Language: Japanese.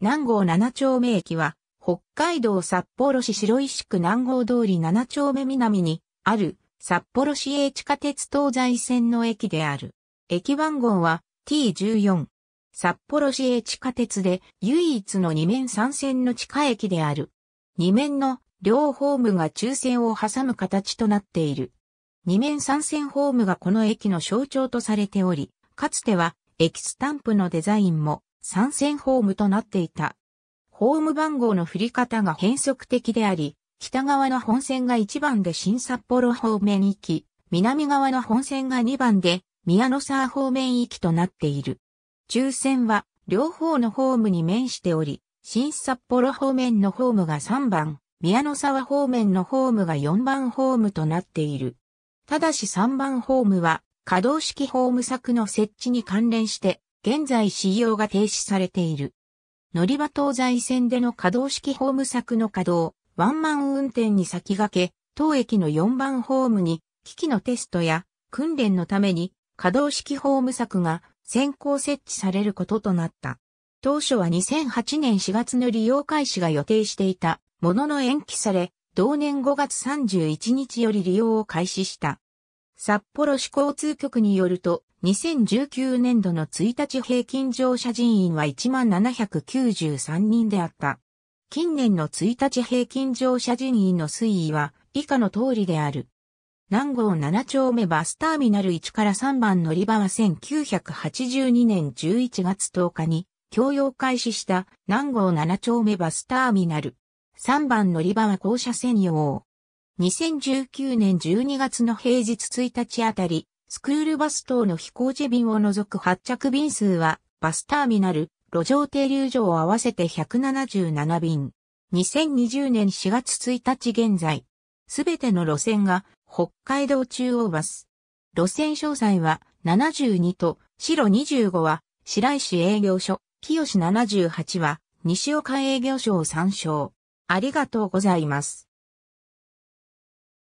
南郷七丁目駅は、北海道札幌市白石区南郷通り七丁目南にある札幌市営地下鉄東西線の駅である。駅番号は T14。札幌市営地下鉄で唯一の2面3線の地下駅である。2面の両ホームが中線を挟む形となっている。二面三線ホームがこの駅の象徴とされており、かつては駅スタンプのデザインも参戦ホームとなっていた。ホーム番号の振り方が変則的であり、北側の本線が1番で新札幌方面行き、南側の本線が2番で宮野沢方面行きとなっている。抽選は両方のホームに面しており、新札幌方面のホームが3番、宮野沢方面のホームが4番ホームとなっている。ただし3番ホームは、可動式ホーム柵の設置に関連して、現在使用が停止されている。乗り場東西線での可動式ホーム柵の稼働、ワンマン運転に先駆け、当駅の4番ホームに、機器のテストや訓練のために、可動式ホーム柵が先行設置されることとなった。当初は2008年4月の利用開始が予定していたものの延期され、同年5月31日より利用を開始した。札幌市交通局によると、2019年度の1日平均乗車人員は1793人であった。近年の1日平均乗車人員の推移は以下の通りである。南郷7丁目バスターミナル1から3番乗り場は1982年11月10日に共用開始した南郷7丁目バスターミナル。3番乗り場は校舎専用。2019年12月の平日1日あたり、スクールバス等の飛行時便を除く発着便数は、バスターミナル、路上停留所を合わせて177便。2020年4月1日現在、すべての路線が北海道中央バス。路線詳細は72と白25は白石営業所、清78は西岡営業所を参照。ありがとうございます。